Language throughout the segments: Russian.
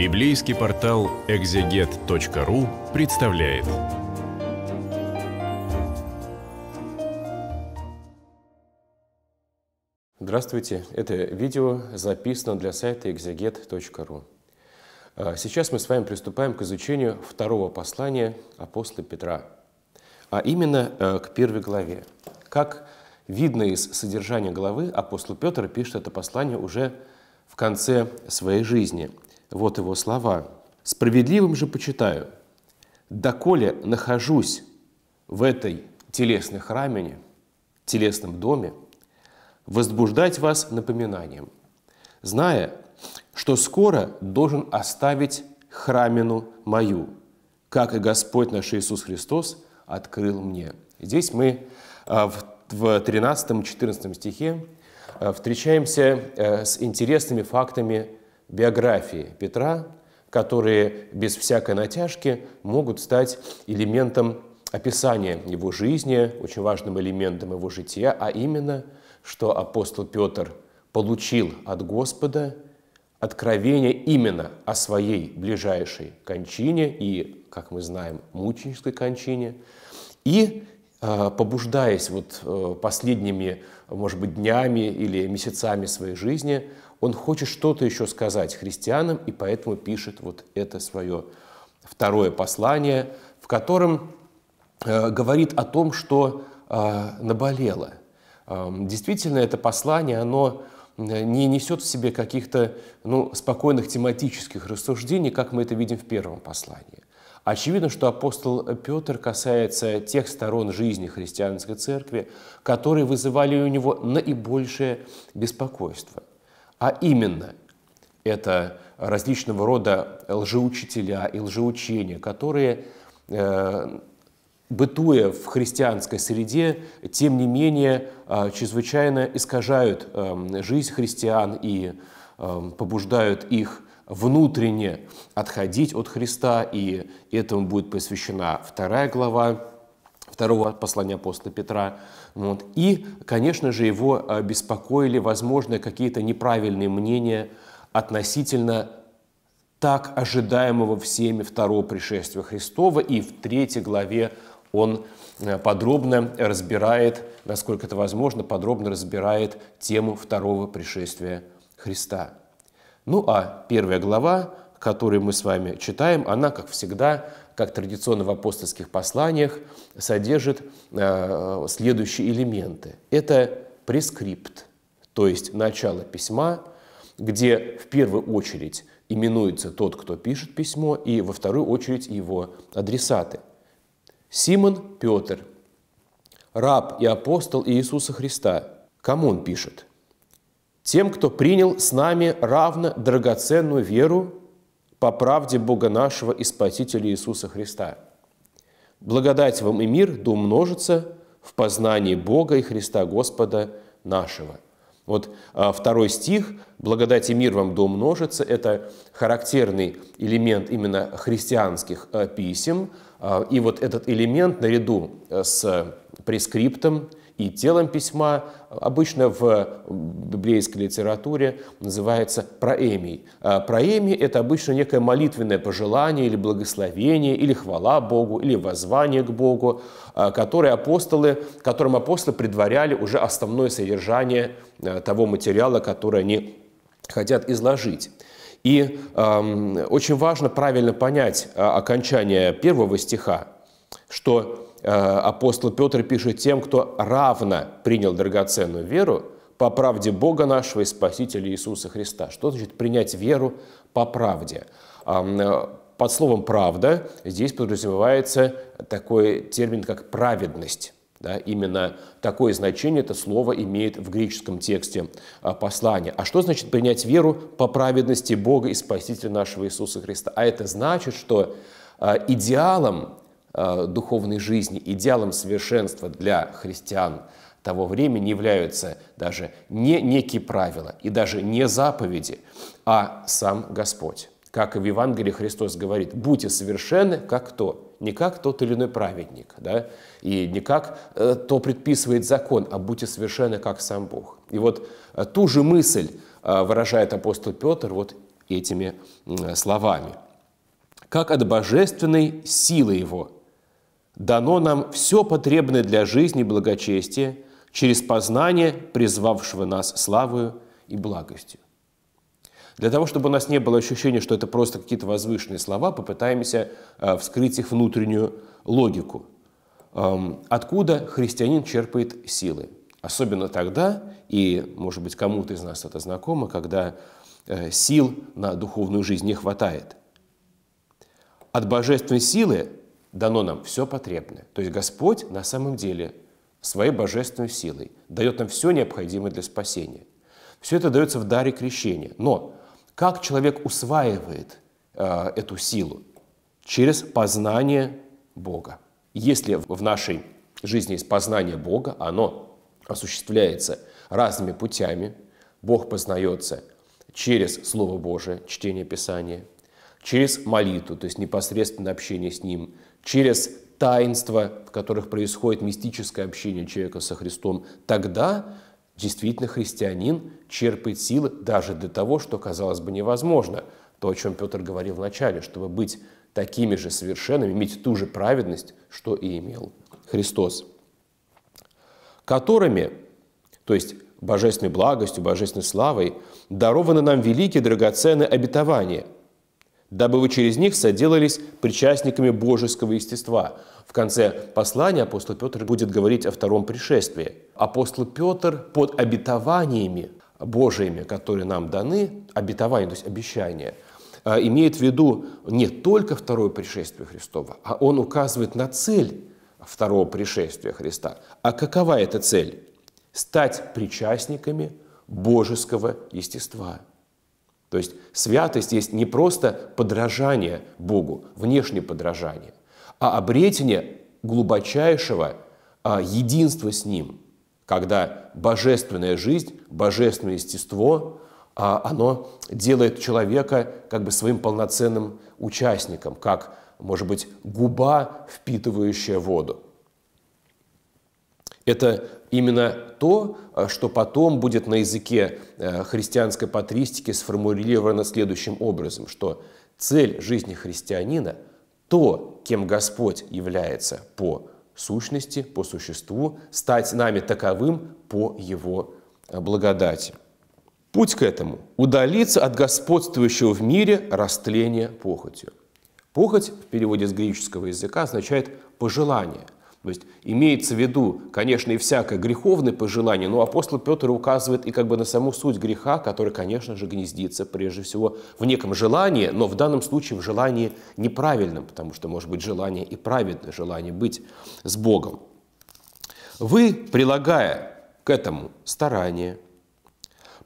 Библейский портал экзегет.ру представляет. Здравствуйте! Это видео записано для сайта экзегет.ру. А, сейчас мы с вами приступаем к изучению второго послания апостола Петра, а именно э, к первой главе. Как видно из содержания главы, апостол Петр пишет это послание уже в конце своей жизни – вот его слова. «Справедливым же почитаю, доколе нахожусь в этой телесной храмине, телесном доме, возбуждать вас напоминанием, зная, что скоро должен оставить храмину мою, как и Господь наш Иисус Христос открыл мне». Здесь мы а, в 13-14 стихе а, встречаемся э, с интересными фактами биографии Петра, которые без всякой натяжки могут стать элементом описания его жизни, очень важным элементом его жития, а именно, что апостол Петр получил от Господа откровение именно о своей ближайшей кончине и, как мы знаем, мученической кончине, и Э, побуждаясь вот э, последними, может быть, днями или месяцами своей жизни, он хочет что-то еще сказать христианам, и поэтому пишет вот это свое второе послание, в котором э, говорит о том, что наболело. Действительно, это послание, оно не несет в себе каких-то ну, спокойных тематических рассуждений, как мы это видим в первом послании. Очевидно, что апостол Петр касается тех сторон жизни христианской церкви, которые вызывали у него наибольшее беспокойство. А именно, это различного рода лжеучителя и лжеучения, которые, э, бытуя в христианской среде, тем не менее э, чрезвычайно искажают э, жизнь христиан и побуждают их внутренне отходить от Христа, и этому будет посвящена вторая глава второго послания апостола Петра. Вот. И, конечно же, его а, беспокоили, возможно, какие-то неправильные мнения относительно так ожидаемого всеми второго пришествия Христова. И в третьей главе он э, подробно разбирает, насколько это возможно, подробно разбирает тему второго пришествия Христа. Ну а первая глава, которую мы с вами читаем, она, как всегда, как традиционно в апостольских посланиях, содержит э, следующие элементы. Это прескрипт, то есть начало письма, где в первую очередь именуется тот, кто пишет письмо, и во вторую очередь его адресаты. Симон Петр, раб и апостол Иисуса Христа. Кому он пишет? тем, кто принял с нами равно драгоценную веру по правде Бога нашего и Спасителя Иисуса Христа. Благодать вам и мир да умножится в познании Бога и Христа Господа нашего». Вот а, второй стих «Благодать и мир вам да умножится» – это характерный элемент именно христианских а, писем. А, и вот этот элемент наряду с прескриптом и телом письма, обычно в библейской литературе называется проэмий. А проэмий – это обычно некое молитвенное пожелание или благословение, или хвала Богу, или воззвание к Богу, а, которые апостолы, которым апостолы предваряли уже основное содержание а, того материала, который они хотят изложить. И э, очень важно правильно понять окончание первого стиха, что Э, апостол Петр пишет тем, кто равно принял драгоценную веру по правде Бога нашего и Спасителя Иисуса Христа. Что значит принять веру по правде? Э, под словом «правда» здесь подразумевается такой термин, как «праведность». Да, именно такое значение это слово имеет в греческом тексте а, послания. А что значит принять веру по праведности Бога и Спасителя нашего Иисуса Христа? А это значит, что а, идеалом Э, духовной жизни, идеалом совершенства для христиан того времени являются даже не некие правила и даже не заповеди, а сам Господь. Как и в Евангелии Христос говорит, будьте совершенны, как кто? Не как тот или иной праведник, да? и не как э, то предписывает закон, а будьте совершенны, как сам Бог. И вот э, ту же мысль э, выражает апостол Петр вот этими э, словами. «Как от божественной силы его дано нам все потребное для жизни благочестие через познание призвавшего нас славою и благостью. Для того, чтобы у нас не было ощущения, что это просто какие-то возвышенные слова, попытаемся э, вскрыть их внутреннюю логику. Эм, откуда христианин черпает силы? Особенно тогда, и, может быть, кому-то из нас это знакомо, когда э, сил на духовную жизнь не хватает. От божественной силы дано нам все потребное. То есть Господь на самом деле своей божественной силой дает нам все необходимое для спасения. Все это дается в даре крещения. Но как человек усваивает э, эту силу? Через познание Бога. Если в нашей жизни есть познание Бога, оно осуществляется разными путями. Бог познается через Слово Божие, чтение Писания, через молитву, то есть непосредственное общение с Ним, через таинства, в которых происходит мистическое общение человека со Христом, тогда действительно христианин черпает силы даже для того, что, казалось бы, невозможно. То, о чем Петр говорил вначале, чтобы быть такими же совершенными, иметь ту же праведность, что и имел Христос. Которыми, то есть божественной благостью, божественной славой, дарованы нам великие драгоценные обетования – дабы вы через них соделались причастниками божеского естества. В конце послания апостол Петр будет говорить о втором пришествии. Апостол Петр под обетованиями Божьими, которые нам даны, обетования, то есть обещания, а, имеет в виду не только второе пришествие Христова, а он указывает на цель второго пришествия Христа. А какова эта цель? Стать причастниками божеского естества – то есть святость есть не просто подражание Богу, внешнее подражание, а обретение глубочайшего а, единства с Ним, когда божественная жизнь, божественное естество, а, оно делает человека как бы своим полноценным участником, как, может быть, губа, впитывающая воду. Это именно то, э, что потом будет на языке э, христианской патристики сформулировано следующим образом, что цель жизни христианина – то, кем Господь является по сущности, по существу, стать нами таковым по Его э, благодати. Путь к этому – удалиться от господствующего в мире растления похотью. Похоть в переводе с греческого языка означает «пожелание», то есть имеется в виду, конечно, и всякое греховное пожелание, но апостол Петр указывает и как бы на саму суть греха, который, конечно же, гнездится прежде всего в неком желании, но в данном случае в желании неправильном, потому что может быть желание и праведное, желание быть с Богом. Вы, прилагая к этому старание,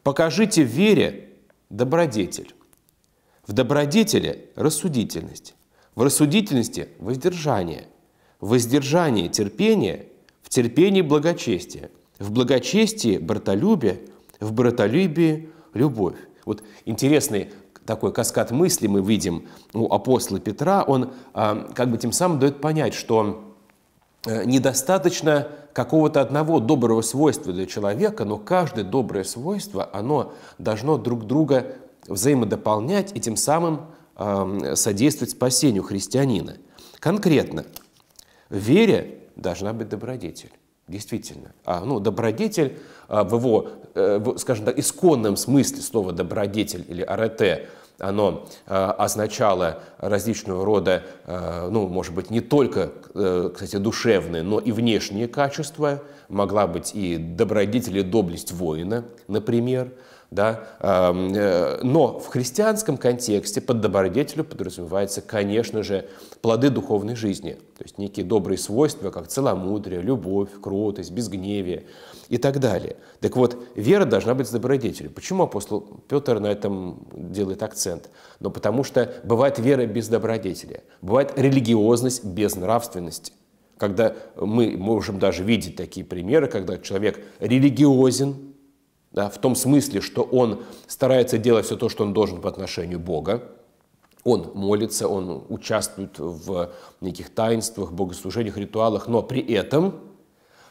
покажите в вере добродетель, в добродетели – рассудительность, в рассудительности – воздержание – воздержании терпение, в терпении благочестие, в благочестии братолюбие, в братолюбии любовь. Вот интересный такой каскад мысли мы видим у апостола Петра, он а, как бы тем самым дает понять, что э, недостаточно какого-то одного доброго свойства для человека, но каждое доброе свойство, оно должно друг друга взаимодополнять и тем самым э, содействовать спасению христианина. Конкретно, в вере должна быть добродетель. Действительно. А, ну, добродетель а, в его, э, в, скажем так, исконном смысле слова «добродетель» или «арете» оно э, означало различного рода, э, ну, может быть, не только, э, кстати, душевные, но и внешние качества. Могла быть и добродетель, и доблесть воина, например. Да? Э, но в христианском контексте под добродетелю подразумевается, конечно же, плоды духовной жизни, то есть некие добрые свойства, как целомудрие, любовь, кротость, безгневие и так далее. Так вот, вера должна быть с добродетелью. Почему апостол Петр на этом делает акцент? Ну, потому что бывает вера без добродетеля, бывает религиозность без нравственности. Когда мы можем даже видеть такие примеры, когда человек религиозен, да, в том смысле, что он старается делать все то, что он должен по отношению Бога, он молится, он участвует в неких таинствах, богослужениях, ритуалах, но при этом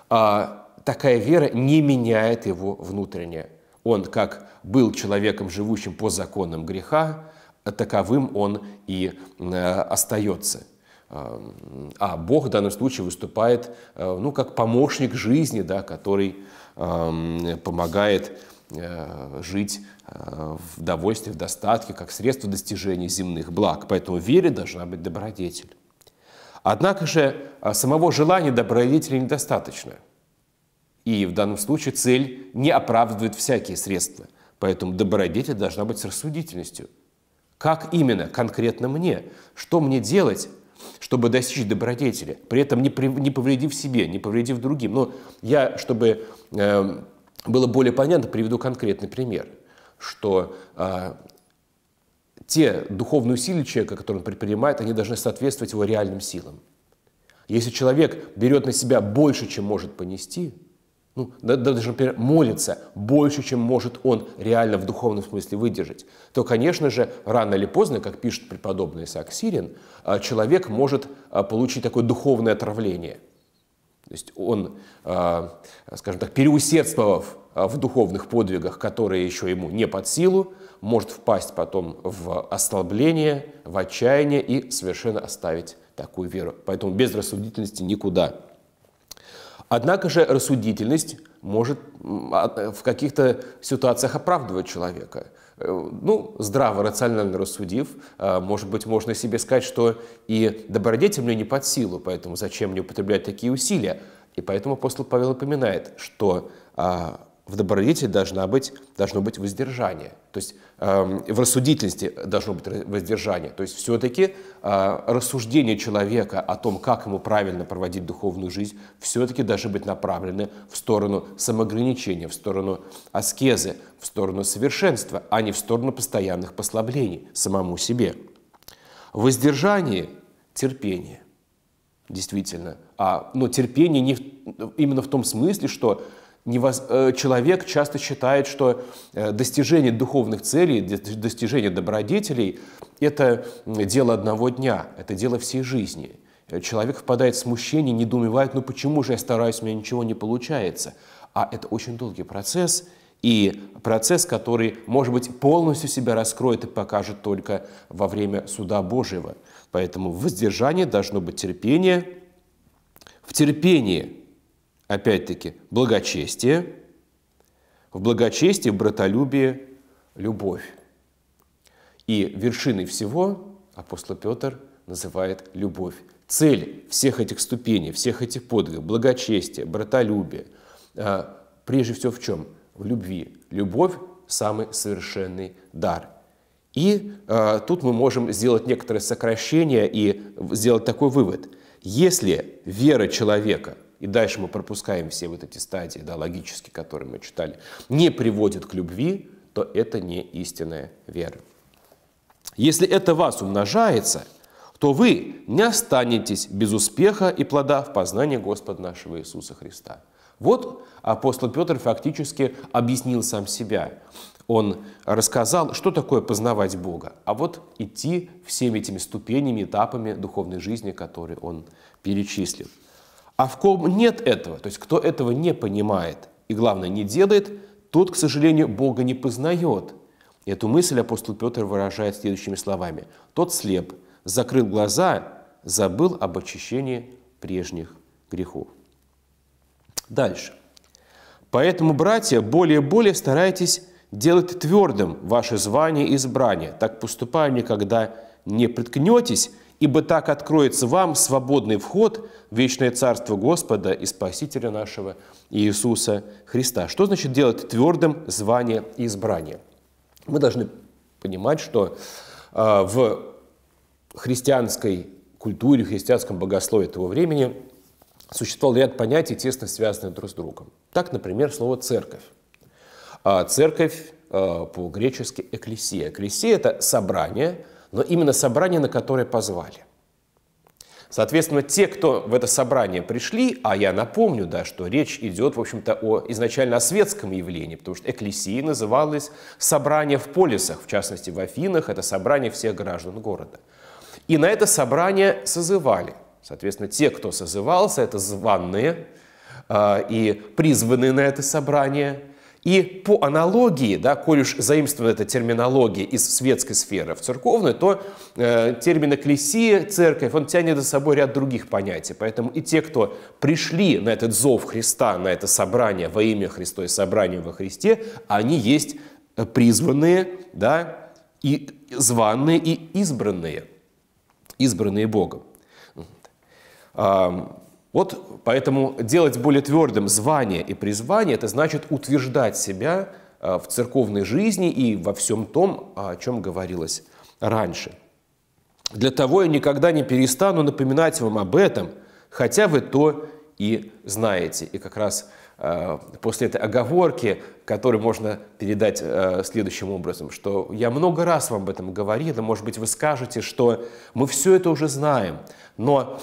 а, такая вера не меняет его внутренне. Он как был человеком, живущим по законам греха, таковым он и э, а, остается. А Бог в данном случае выступает э, ну, как помощник жизни, да, который помогает э, жить э, в довольстве, в достатке, как средство достижения земных благ. Поэтому в вере должна быть добродетель. Однако же а, самого желания добродетели недостаточно. И в данном случае цель не оправдывает всякие средства. Поэтому добродетель должна быть с рассудительностью. Как именно конкретно мне? Что мне делать, чтобы достичь добродетели, при этом не, при, не повредив себе, не повредив другим. Но я, чтобы э, было более понятно, приведу конкретный пример, что э, те духовные усилия человека, которые он предпринимает, они должны соответствовать его реальным силам. Если человек берет на себя больше, чем может понести, ну, даже, например, молится больше, чем может он реально в духовном смысле выдержать, то, конечно же, рано или поздно, как пишет преподобный Исаак Сирин, а, человек может а, получить такое духовное отравление. То есть он, а, скажем так, переусердствовав в духовных подвигах, которые еще ему не под силу, может впасть потом в ослабление, в отчаяние и совершенно оставить такую веру. Поэтому без рассудительности никуда. Однако же рассудительность может а, э, в каких-то ситуациях оправдывать человека. Э, ну, здраво, рационально рассудив, э, может быть, можно себе сказать, что и добродетель мне не под силу, поэтому зачем мне употреблять такие усилия? И поэтому апостол Павел напоминает, что а, в добродетели должна быть, должно быть воздержание, то есть э, в рассудительности должно быть воздержание. То есть все-таки э, рассуждение человека о том, как ему правильно проводить духовную жизнь, все-таки должны быть направлены в сторону самоограничения, в сторону аскезы, в сторону совершенства, а не в сторону постоянных послаблений самому себе. Воздержание – терпение, действительно. А, но терпение не в, именно в том смысле, что невоз... Э, человек часто считает, что э, достижение духовных целей, достижение добродетелей – это дело одного дня, это дело всей жизни. Э, человек впадает в смущение, недоумевает, ну почему же я стараюсь, у меня ничего не получается. А это очень долгий процесс, и процесс, который, может быть, полностью себя раскроет и покажет только во время суда Божьего. Поэтому воздержание должно быть терпение. В терпении Опять-таки, благочестие, в благочестии, братолюбие, любовь. И вершиной всего апостол Петр называет любовь. Цель всех этих ступеней, всех этих подвигов, благочестие, братолюбие, а, прежде всего в чем? В любви. Любовь – самый совершенный дар. И э, тут мы можем сделать некоторое сокращение и сделать такой вывод. Если вера человека и дальше мы пропускаем все вот эти стадии, да, логически, которые мы читали, не приводит к любви, то это не истинная вера. Если это вас умножается, то вы не останетесь без успеха и плода в познании Господа нашего Иисуса Христа. Вот апостол Петр фактически объяснил сам себя. Он рассказал, что такое познавать Бога, а вот идти всеми этими ступенями, этапами духовной жизни, которые он перечислил. А в ком нет этого, то есть кто этого не понимает и, главное, не делает, тот, к сожалению, Бога не познает. Эту мысль апостол Петр выражает следующими словами. «Тот слеп, закрыл глаза, забыл об очищении прежних грехов». Дальше. «Поэтому, братья, более и более старайтесь делать твердым ваше звание и избрание. Так поступая никогда не приткнетесь, ибо так откроется вам свободный вход в вечное Царство Господа и Спасителя нашего Иисуса Христа. Что значит делать твердым звание избрания? Мы должны понимать, что а, в христианской культуре, в христианском богословии того времени существовал ряд понятий, тесно связанных друг с другом. Так, например, слово «церковь». А, Церковь а, по-гречески «экклесия». «Экклесия» — это собрание, но именно собрание, на которое позвали. Соответственно, те, кто в это собрание пришли, а я напомню, да, что речь идет, в общем-то, о, изначально о светском явлении, потому что экклесия называлось собрание в полисах, в частности, в Афинах, это собрание всех граждан города. И на это собрание созывали. Соответственно, те, кто созывался, это званные э, и призванные на это собрание – и по аналогии, да, коль уж заимствована эта терминология из светской сферы в церковную, то э, термин «экклесия», «церковь», он тянет за собой ряд других понятий. Поэтому и те, кто пришли на этот зов Христа, на это собрание во имя Христа и собрание во Христе, они есть э, призванные, да, и званные, и избранные, избранные Богом. Вот поэтому делать более твердым звание и призвание – это значит утверждать себя э, в церковной жизни и во всем том, о чем говорилось раньше. Для того я никогда не перестану напоминать вам об этом, хотя вы то и знаете. И как раз э, после этой оговорки, которую можно передать э, следующим образом, что я много раз вам об этом говорил, может быть, вы скажете, что мы все это уже знаем, но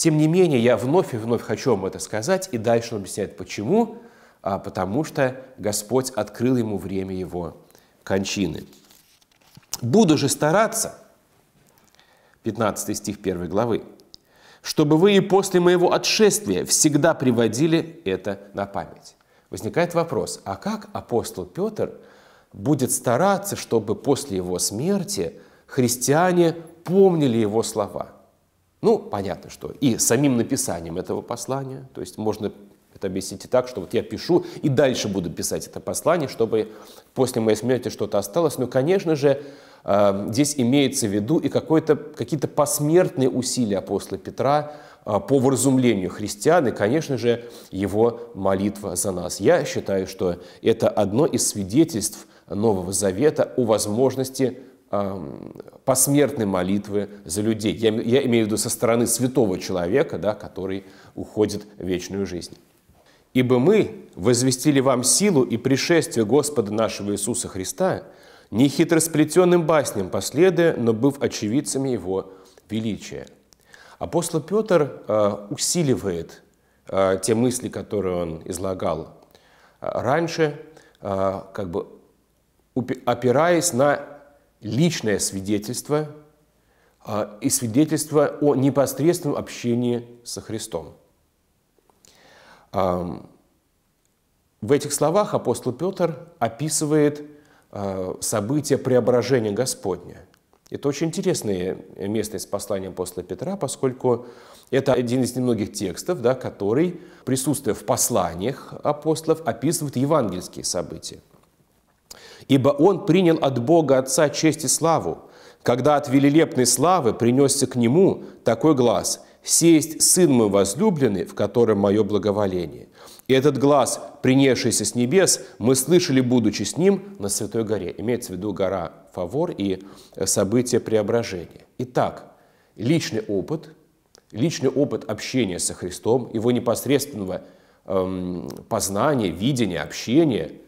тем не менее, я вновь и вновь хочу вам это сказать, и дальше он объясняет, почему. А потому что Господь открыл ему время его кончины. «Буду же стараться», 15 стих 1 главы, «чтобы вы и после моего отшествия всегда приводили это на память». Возникает вопрос, а как апостол Петр будет стараться, чтобы после его смерти христиане помнили его слова – ну, понятно, что и самим написанием этого послания, то есть можно это объяснить и так, что вот я пишу и дальше буду писать это послание, чтобы после моей смерти что-то осталось. Но, конечно же, э, здесь имеется в виду и какие-то посмертные усилия апостола Петра э, по вразумлению христиан и, конечно же, его молитва за нас. Я считаю, что это одно из свидетельств Нового Завета о возможности посмертной молитвы за людей. Я, я имею в виду со стороны святого человека, да, который уходит в вечную жизнь. «Ибо мы возвестили вам силу и пришествие Господа нашего Иисуса Христа, не хитросплетенным баснем последуя, но быв очевидцами Его величия». Апостол Петр э, усиливает э, те мысли, которые он излагал а, раньше, э, как бы опираясь на личное свидетельство а, и свидетельство о непосредственном общении со Христом. В этих словах апостол Петр описывает а, события преображения Господня. Это очень интересное место из послания апостола Петра, поскольку это один из немногих текстов, да, который, присутствуя в посланиях апостолов, описывает евангельские события ибо он принял от Бога Отца честь и славу, когда от велилепной славы принесся к нему такой глаз «Сесть Сын мой возлюбленный, в котором мое благоволение». И этот глаз, принесшийся с небес, мы слышали, будучи с ним, на Святой горе. Имеется в виду гора Фавор и э, событие преображения. Итак, личный опыт, личный опыт общения со Христом, его непосредственного эм, познания, видения, общения –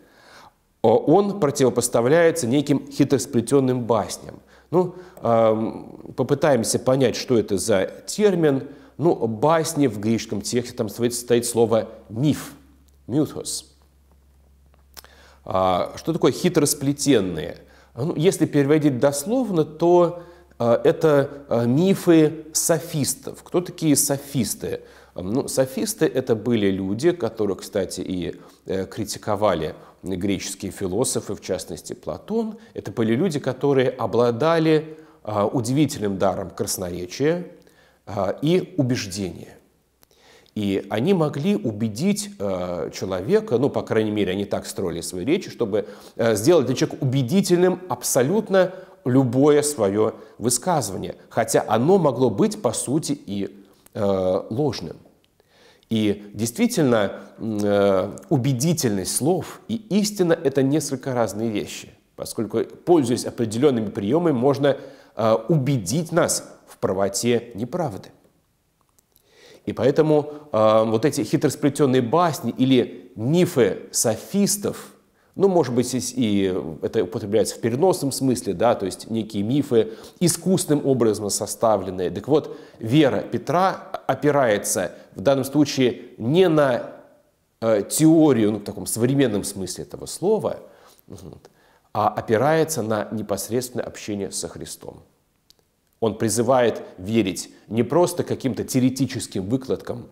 он противопоставляется неким хитросплетенным басням. Ну, попытаемся понять, что это за термин. Ну, басни в греческом тексте, там стоит, стоит слово «миф», «мютхос». А, что такое хитросплетенные? Ну, если переводить дословно, то а, это а, мифы софистов. Кто такие софисты? Ну, софисты – это были люди, которые, кстати, и э, критиковали греческие философы, в частности Платон, это были люди, которые обладали а, удивительным даром красноречия а, и убеждения. И они могли убедить а, человека, ну, по крайней мере, они так строили свои речи, чтобы сделать для человека убедительным абсолютно любое свое высказывание, хотя оно могло быть, по сути, и ложным. И действительно, э, убедительность слов и истина – это несколько разные вещи, поскольку, пользуясь определенными приемами, можно э, убедить нас в правоте неправды. И поэтому э, вот эти хитросплетенные басни или мифы софистов ну, может быть, здесь и это употребляется в переносном смысле, да, то есть некие мифы, искусственным образом составленные. Так вот, вера Петра опирается в данном случае не на э, теорию, ну, в таком современном смысле этого слова, а опирается на непосредственное общение со Христом. Он призывает верить не просто каким-то теоретическим выкладкам,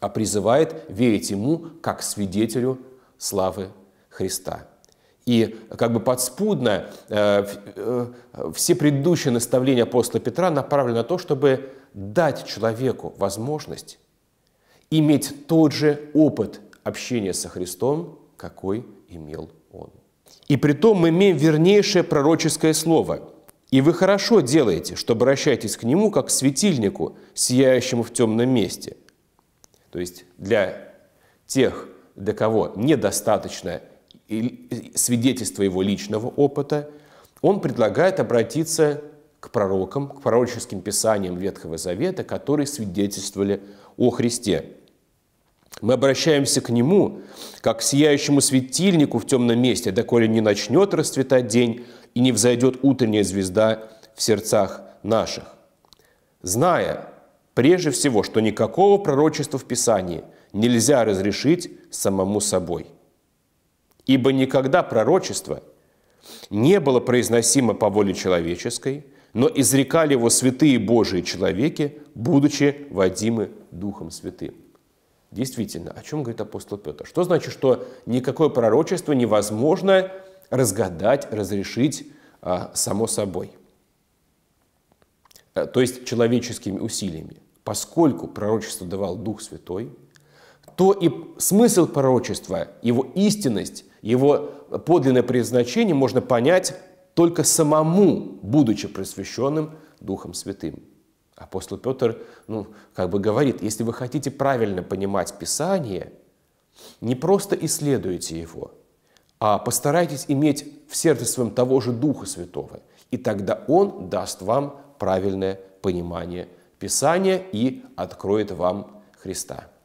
а призывает верить Ему как свидетелю славы Христа. И как бы подспудно э, э, все предыдущие наставления апостола Петра направлены на то, чтобы дать человеку возможность иметь тот же опыт общения со Христом, какой имел он. И при том мы имеем вернейшее пророческое слово. «И вы хорошо делаете, что обращаетесь к нему, как к светильнику, сияющему в темном месте». То есть для тех, для кого недостаточно свидетельство его личного опыта, он предлагает обратиться к пророкам, к пророческим писаниям Ветхого Завета, которые свидетельствовали о Христе. Мы обращаемся к Нему, как к сияющему светильнику в темном месте, доколе не начнет расцветать день и не взойдет утренняя звезда в сердцах наших. Зная прежде всего, что никакого пророчества в Писании нельзя разрешить самому собой – Ибо никогда пророчество не было произносимо по воле человеческой, но изрекали его святые Божии человеки, будучи водимы Духом Святым. Действительно, о чем говорит апостол Петр? Что значит, что никакое пророчество невозможно разгадать, разрешить а, само собой? Э, то есть человеческими усилиями. Поскольку пророчество давал Дух Святой, то и смысл пророчества, его истинность его подлинное предназначение можно понять только самому, будучи просвещенным Духом Святым. Апостол Петр, ну, как бы говорит, если вы хотите правильно понимать Писание, не просто исследуйте его, а постарайтесь иметь в сердце своем того же Духа Святого, и тогда Он даст вам правильное понимание Писания и откроет вам Христа.